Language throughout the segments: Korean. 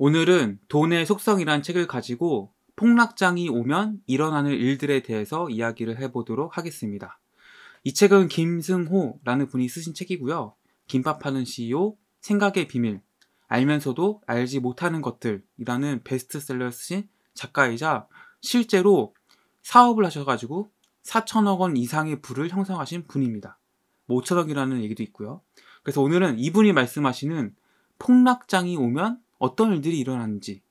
오늘은 돈의 속성이란 책을 가지고 폭락장이 오면 일어나는 일들에 대해서 이야기를 해보도록 하겠습니다. 이 책은 김승호라는 분이 쓰신 책이고요. 김밥하는 CEO, 생각의 비밀, 알면서도 알지 못하는 것들이라는 베스트셀러 쓰신 작가이자 실제로 사업을 하셔가지고 4천억 원 이상의 부를 형성하신 분입니다. 뭐 5천억이라는 얘기도 있고요. 그래서 오늘은 이분이 말씀하시는 폭락장이 오면 어떤 일들이 일어났는지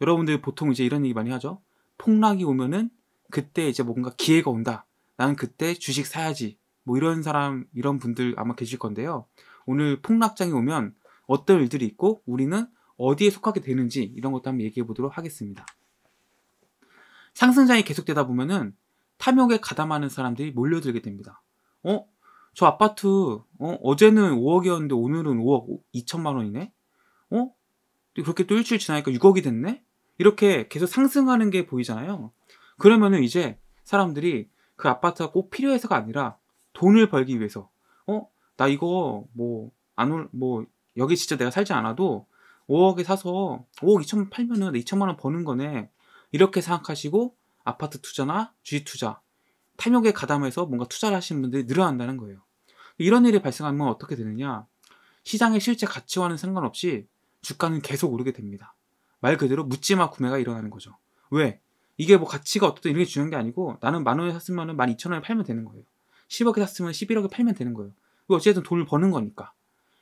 여러분들 보통 이제 이런 얘기 많이 하죠. 폭락이 오면은 그때 이제 뭔가 기회가 온다. 나는 그때 주식 사야지. 뭐 이런 사람 이런 분들 아마 계실 건데요. 오늘 폭락장이 오면 어떤 일들이 있고 우리는 어디에 속하게 되는지 이런 것도 한번 얘기해 보도록 하겠습니다. 상승장이 계속되다 보면은 탐욕에 가담하는 사람들이 몰려들게 됩니다. 어? 저 아파트 어? 어제는 5억이었는데 오늘은 5억 2천만 원이네? 어? 그렇게 또 일주일 지나니까 6억이 됐네? 이렇게 계속 상승하는 게 보이잖아요. 그러면은 이제 사람들이 그 아파트가 꼭 필요해서가 아니라 돈을 벌기 위해서, 어? 나 이거 뭐, 안 올, 뭐, 여기 진짜 내가 살지 않아도 5억에 사서 5억 2천 만 팔면은 2천만 원 버는 거네. 이렇게 생각하시고 아파트 투자나 주식 투자, 탐욕에 가담해서 뭔가 투자를 하시는 분들이 늘어난다는 거예요. 이런 일이 발생하면 어떻게 되느냐? 시장의 실제 가치와는 상관없이 주가는 계속 오르게 됩니다. 말 그대로 묻지마 구매가 일어나는 거죠. 왜? 이게 뭐 가치가 어떻든 이런 게 중요한 게 아니고 나는 만 원에 샀으면 만 이천 원에 팔면 되는 거예요. 10억에 샀으면 11억에 팔면 되는 거예요. 그 어쨌든 돈을 버는 거니까.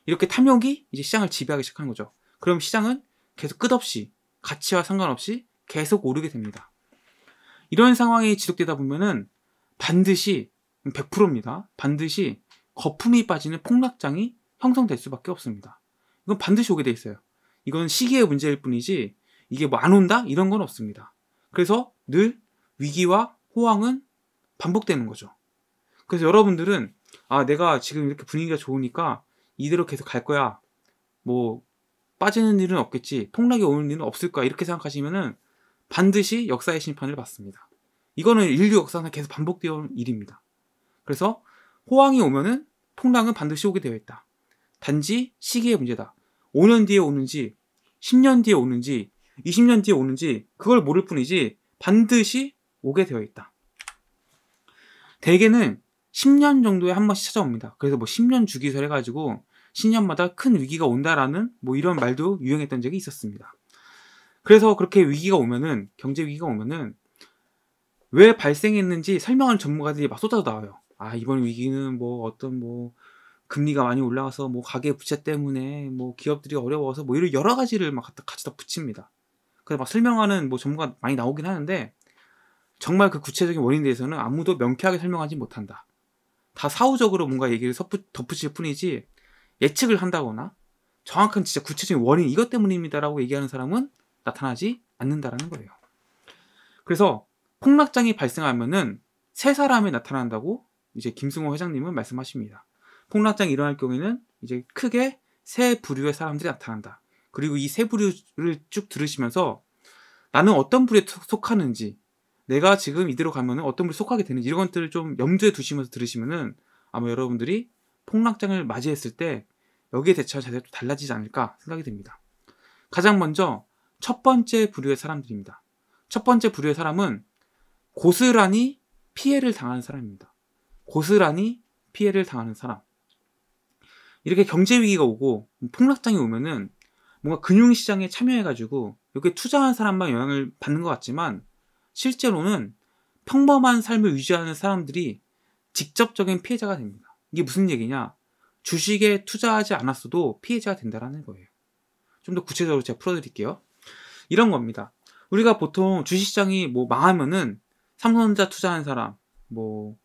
이렇게 탐욕이 이제 시장을 지배하기 시작한 거죠. 그럼 시장은 계속 끝없이 가치와 상관없이 계속 오르게 됩니다. 이런 상황이 지속되다 보면은 반드시 100%입니다. 반드시 거품이 빠지는 폭락장이 형성될 수밖에 없습니다. 이건 반드시 오게 돼 있어요. 이건 시기의 문제일 뿐이지 이게 뭐 안 온다 이런 건 없습니다. 그래서 늘 위기와 호황은 반복되는 거죠. 그래서 여러분들은 아 내가 지금 이렇게 분위기가 좋으니까 이대로 계속 갈 거야. 뭐 빠지는 일은 없겠지. 폭락이 오는 일은 없을 거야. 이렇게 생각하시면은 반드시 역사의 심판을 받습니다. 이거는 인류 역사상 계속 반복되어 온 일입니다. 그래서 호황이 오면은 폭락은 반드시 오게 되어 있다. 단지 시기의 문제다. 5년 뒤에 오는지 10년 뒤에 오는지 20년 뒤에 오는지 그걸 모를 뿐이지 반드시 오게 되어 있다. 대개는 10년 정도에 한 번씩 찾아옵니다. 그래서 뭐 10년 주기설 해가지고 10년마다 큰 위기가 온다라는 뭐 이런 말도 유행했던 적이 있었습니다. 그래서 그렇게 위기가 오면은 경제 위기가 오면은 왜 발생했는지 설명하는 전문가들이 막 쏟아져 나와요. 아 이번 위기는 뭐 어떤 뭐 금리가 많이 올라와서 뭐 가계 부채 때문에 뭐 기업들이 어려워서 뭐 이런 여러 가지를 막 갖다 같이 다 붙입니다. 그래서 막 설명하는 뭐 전문가 많이 나오긴 하는데 정말 그 구체적인 원인에 대해서는 아무도 명쾌하게 설명하지 못한다. 다 사후적으로 뭔가 얘기를 덧붙일 뿐이지 예측을 한다거나 정확한 진짜 구체적인 원인 이것 때문입니다라고 얘기하는 사람은 나타나지 않는다라는 거예요. 그래서 폭락장이 발생하면은 세 사람이 나타난다고 이제 김승호 회장님은 말씀하십니다. 폭락장이 일어날 경우에는 이제 크게 세 부류의 사람들이 나타난다. 그리고 이 세 부류를 쭉 들으시면서 나는 어떤 부류에 속하는지, 내가 지금 이대로 가면 어떤 부류에 속하게 되는지 이런 것들을 좀 염두에 두시면서 들으시면은 아마 여러분들이 폭락장을 맞이했을 때 여기에 대처할 자세가 또 달라지지 않을까 생각이 듭니다. 가장 먼저 첫 번째 부류의 사람들입니다. 첫 번째 부류의 사람은 고스란히 피해를 당하는 사람입니다. 고스란히 피해를 당하는 사람. 이렇게 경제 위기가 오고 폭락장이 오면은 뭔가 금융시장에 참여해가지고 이렇게 투자한 사람만 영향을 받는 것 같지만 실제로는 평범한 삶을 유지하는 사람들이 직접적인 피해자가 됩니다. 이게 무슨 얘기냐? 주식에 투자하지 않았어도 피해자가 된다라는 거예요. 좀 더 구체적으로 제가 풀어드릴게요. 이런 겁니다. 우리가 보통 주식시장이 뭐 망하면은 삼성전자 투자한 사람, 뭐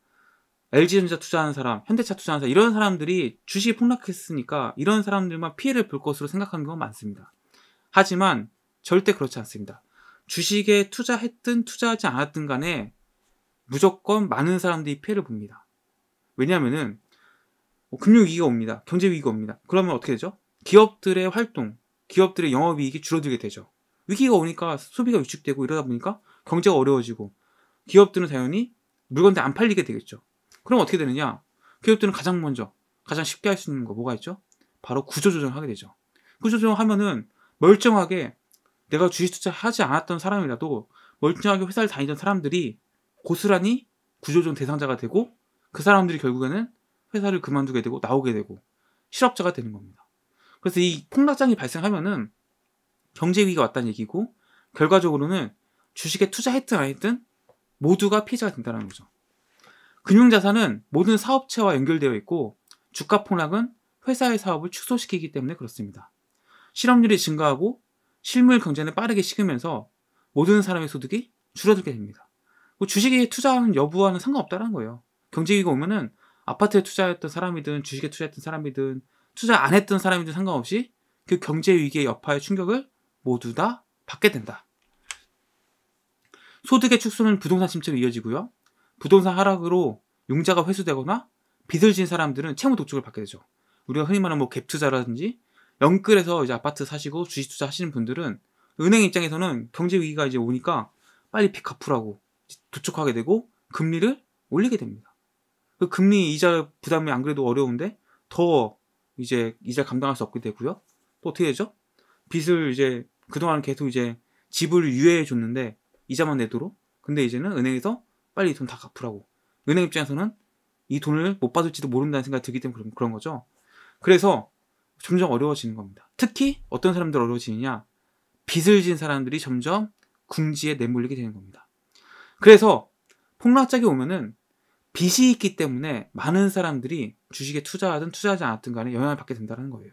LG전자 투자하는 사람, 현대차 투자하는 사람 이런 사람들이 주식이 폭락했으니까 이런 사람들만 피해를 볼 것으로 생각하는 경우가 많습니다. 하지만 절대 그렇지 않습니다. 주식에 투자했든 투자하지 않았든 간에 무조건 많은 사람들이 피해를 봅니다. 왜냐하면은 뭐 금융위기가 옵니다. 경제위기가 옵니다. 그러면 어떻게 되죠? 기업들의 활동, 기업들의 영업이익이 줄어들게 되죠. 위기가 오니까 소비가 위축되고 이러다 보니까 경제가 어려워지고 기업들은 당연히 물건들 안 팔리게 되겠죠. 그럼 어떻게 되느냐? 기업들은 가장 먼저, 가장 쉽게 할 수 있는 거 뭐가 있죠? 바로 구조조정을 하게 되죠. 구조조정 을 하면은 멀쩡하게 내가 주식 투자하지 않았던 사람이라도 멀쩡하게 회사를 다니던 사람들이 고스란히 구조조정 대상자가 되고 그 사람들이 결국에는 회사를 그만두게 되고 나오게 되고 실업자가 되는 겁니다. 그래서 이 폭락장이 발생하면은 경제 위기가 왔다는 얘기고 결과적으로는 주식에 투자했든 안 했든 모두가 피해자가 된다는 거죠. 금융자산은 모든 사업체와 연결되어 있고 주가 폭락은 회사의 사업을 축소시키기 때문에 그렇습니다. 실업률이 증가하고 실물 경제는 빠르게 식으면서 모든 사람의 소득이 줄어들게 됩니다. 뭐 주식에 투자하는 여부와는 상관없다는 거예요. 경제위기가 오면은 아파트에 투자했던 사람이든 주식에 투자했던 사람이든 투자 안 했던 사람이든 상관없이 그 경제위기의 여파의 충격을 모두 다 받게 된다. 소득의 축소는 부동산 침체로 이어지고요. 부동산 하락으로 융자가 회수되거나 빚을 진 사람들은 채무 독촉을 받게 되죠. 우리가 흔히 말하는 뭐갭 투자라든지 영끌에서 이제 아파트 사시고 주식 투자 하시는 분들은 은행 입장에서는 경제 위기가 이제 오니까 빨리 빚 갚으라고 도촉하게 되고 금리를 올리게 됩니다. 그 금리 이자 부담이 안 그래도 어려운데 더 이제 이자 감당할 수 없게 되고요. 또 어떻게 되죠? 빚을 이제 그동안 계속 이제 집을 유예해 줬는데 이자만 내도록 근데 이제는 은행에서 빨리 돈 다 갚으라고. 은행 입장에서는 이 돈을 못 받을지도 모른다는 생각이 들기 때문에 그런, 거죠. 그래서 점점 어려워지는 겁니다. 특히 어떤 사람들 어려워지느냐? 빚을 진 사람들이 점점 궁지에 내몰리게 되는 겁니다. 그래서 폭락작이 오면은 빚이 있기 때문에 많은 사람들이 주식에 투자하든 투자하지 않았든 간에 영향을 받게 된다는 거예요.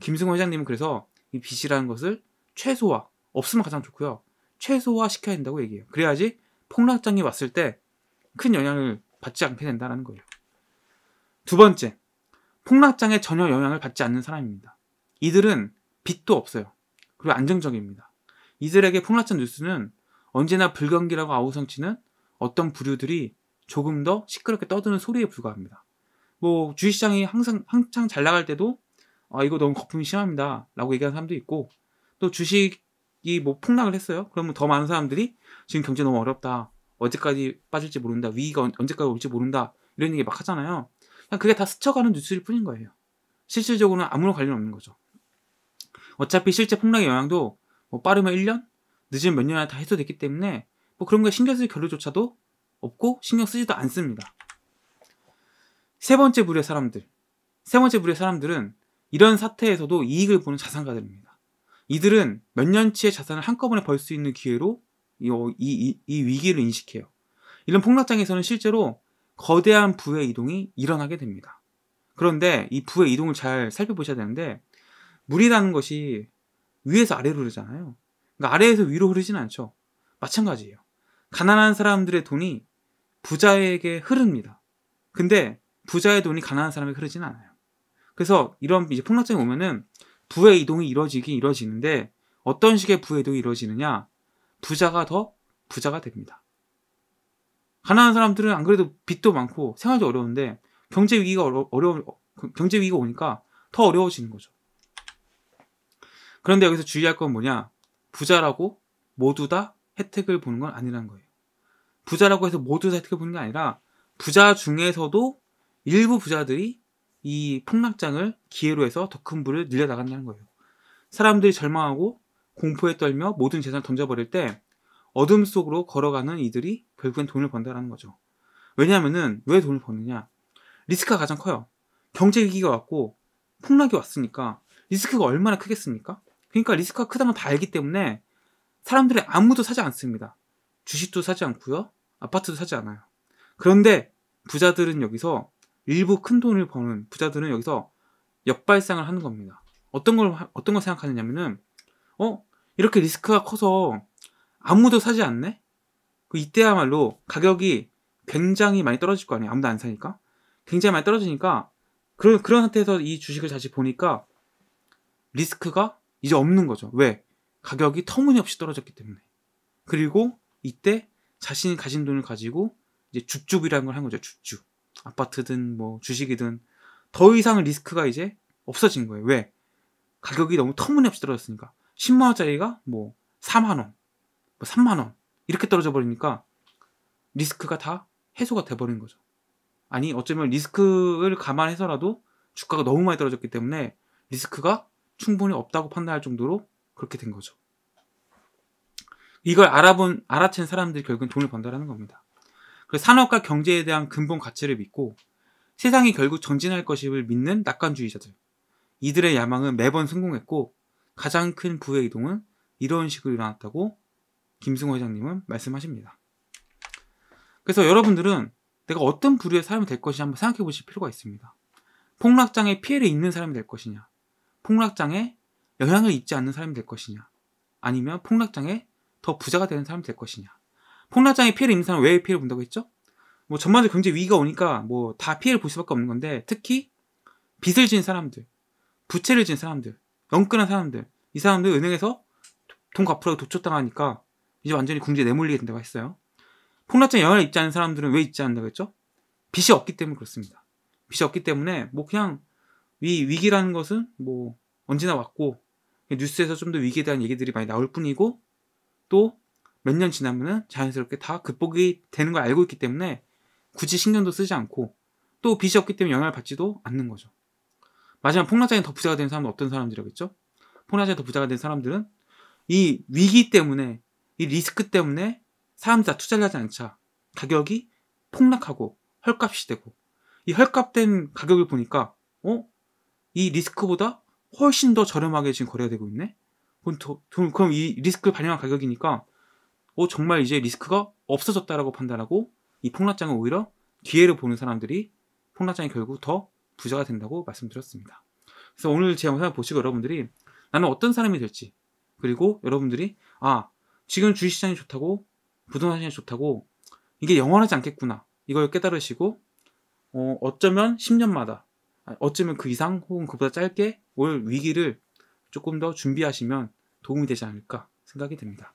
김승호 회장님은 그래서 이 빚이라는 것을 최소화, 없으면 가장 좋고요. 최소화 시켜야 된다고 얘기해요. 그래야지 폭락장이 왔을 때 큰 영향을 받지 않게 된다는 거예요. 두 번째, 폭락장에 전혀 영향을 받지 않는 사람입니다. 이들은 빚도 없어요. 그리고 안정적입니다. 이들에게 폭락장 뉴스는 언제나 불경기라고 아우성치는 어떤 부류들이 조금 더 시끄럽게 떠드는 소리에 불과합니다. 뭐 주식시장이 항상 한창 잘 나갈 때도 아 이거 너무 거품이 심합니다 라고 얘기하는 사람도 있고 또 주식 뭐 폭락을 했어요. 그러면 더 많은 사람들이 지금 경제 너무 어렵다. 언제까지 빠질지 모른다. 위기가 언제까지 올지 모른다. 이런 얘기 막 하잖아요. 그냥 그게 다 스쳐가는 뉴스일 뿐인 거예요. 실질적으로는 아무런 관련 없는 거죠. 어차피 실제 폭락의 영향도 뭐 빠르면 1년, 늦으면 몇 년에 다 해소됐기 때문에 뭐 그런 거에 신경 쓸결를조차도 없고 신경 쓰지도 않습니다. 세 번째 부류의 사람들. 세 번째 부류의 사람들은 이런 사태에서도 이익을 보는 자산가들입니다. 이들은 몇 년치의 자산을 한꺼번에 벌 수 있는 기회로 어, 이, 이, 이 위기를 인식해요. 이런 폭락장에서는 실제로 거대한 부의 이동이 일어나게 됩니다. 그런데 이 부의 이동을 잘 살펴보셔야 되는데 물이라는 것이 위에서 아래로 흐르잖아요. 그러니까 아래에서 위로 흐르지는 않죠. 마찬가지예요. 가난한 사람들의 돈이 부자에게 흐릅니다. 근데 부자의 돈이 가난한 사람에게 흐르지는 않아요. 그래서 이런 이제 폭락장이 오면은 부의 이동이 이루어지긴 이루어지는데 어떤 식의 부의 이동이 이루어지느냐? 부자가 더 부자가 됩니다. 가난한 사람들은 안 그래도 빚도 많고 생활도 어려운데 경제 위기가 어려, 어려 경제 위기가 오니까 더 어려워지는 거죠. 그런데 여기서 주의할 건 뭐냐? 부자라고 모두 다 혜택을 보는 건 아니라는 거예요. 부자라고 해서 모두 다 혜택을 보는 게 아니라 부자 중에서도 일부 부자들이 이 폭락장을 기회로 해서 더 큰 부를 늘려나간다는 거예요. 사람들이 절망하고 공포에 떨며 모든 재산을 던져버릴 때 어둠 속으로 걸어가는 이들이 결국엔 돈을 번다라는 거죠. 왜냐하면은 왜 돈을 버느냐? 리스크가 가장 커요. 경제 위기가 왔고 폭락이 왔으니까 리스크가 얼마나 크겠습니까? 그러니까 리스크가 크다면다 알기 때문에 사람들이 아무도 사지 않습니다. 주식도 사지 않고요. 아파트도 사지 않아요. 그런데 부자들은 여기서 일부 큰 돈을 버는 부자들은 여기서 역발상을 하는 겁니다. 어떤 걸 어떤 걸 생각하느냐면은 어 이렇게 리스크가 커서 아무도 사지 않네. 그 이때야말로 가격이 굉장히 많이 떨어질 거 아니에요. 아무도 안 사니까 굉장히 많이 떨어지니까 그런 그런 상태에서 이 주식을 다시 보니까 리스크가 이제 없는 거죠. 왜 가격이 터무니없이 떨어졌기 때문에 그리고 이때 자신이 가진 돈을 가지고 이제 줍줍이라는 걸 한 거죠. 줍줍. 아파트든 뭐 주식이든 더 이상 리스크가 이제 없어진 거예요. 왜? 가격이 너무 터무니없이 떨어졌으니까. 10만원짜리가 뭐 4만원, 뭐 3만원 이렇게 떨어져 버리니까 리스크가 다 해소가 돼버린 거죠. 아니 어쩌면 리스크를 감안해서라도 주가가 너무 많이 떨어졌기 때문에 리스크가 충분히 없다고 판단할 정도로 그렇게 된 거죠. 이걸 알아본 알아챈 사람들이 결국엔 돈을 번다라는 겁니다. 그 산업과 경제에 대한 근본 가치를 믿고 세상이 결국 전진할 것임을 믿는 낙관주의자들. 이들의 야망은 매번 성공했고 가장 큰 부의 이동은 이런 식으로 일어났다고 김승호 회장님은 말씀하십니다. 그래서 여러분들은 내가 어떤 부류의 사람이 될 것이냐 한번 생각해 보실 필요가 있습니다. 폭락장에 피해를 입는 사람이 될 것이냐, 폭락장에 영향을 입지 않는 사람이 될 것이냐, 아니면 폭락장에 더 부자가 되는 사람이 될 것이냐. 홍라장의 피해를 입는 사람 왜 피해를 본다고 했죠? 뭐 전반적으로 경제 위기가 오니까 뭐 다 피해를 볼 수밖에 없는 건데 특히 빚을 진 사람들, 부채를 진 사람들, 영끈한 사람들 이 사람들 은행에서 돈 갚으라고 도쫓당하니까 이제 완전히 궁지에 내몰리게 된다고 했어요. 폭락장 영향을 입지 않은 사람들은 왜 입지 않는다고 했죠? 빚이 없기 때문에 그렇습니다. 빚이 없기 때문에 뭐 그냥 위, 위기라는 것은 뭐 언제나 왔고 뉴스에서 좀 더 위기에 대한 얘기들이 많이 나올 뿐이고 또 몇년 지나면은 자연스럽게 다 극복이 되는 걸 알고 있기 때문에 굳이 신경도 쓰지 않고 또 빚이 없기 때문에 영향을 받지도 않는 거죠. 마지막 폭락장에 더 부자가 된 사람은 어떤 사람들이겠죠? 폭락장에 더 부자가 된 사람들은 이 위기 때문에 이 리스크 때문에 사람들 다 투자를 하지 않자 가격이 폭락하고 헐값이 되고 이 헐값된 가격을 보니까 어? 이 리스크보다 훨씬 더 저렴하게 지금 거래가 되고 있네? 그럼, 더, 그럼 이 리스크를 반영한 가격이니까 어, 정말 이제 리스크가 없어졌다라고 판단하고 이 폭락장은 오히려 기회를 보는 사람들이 폭락장이 결국 더 부자가 된다고 말씀드렸습니다. 그래서 오늘 제 영상을 보시고 여러분들이 나는 어떤 사람이 될지 그리고 여러분들이 아 지금 주식시장이 좋다고 부동산 시장이 좋다고 이게 영원하지 않겠구나 이걸 깨달으시고 어, 어쩌면 10년마다 아, 어쩌면 그 이상 혹은 그보다 짧게 올 위기를 조금 더 준비하시면 도움이 되지 않을까 생각이 됩니다.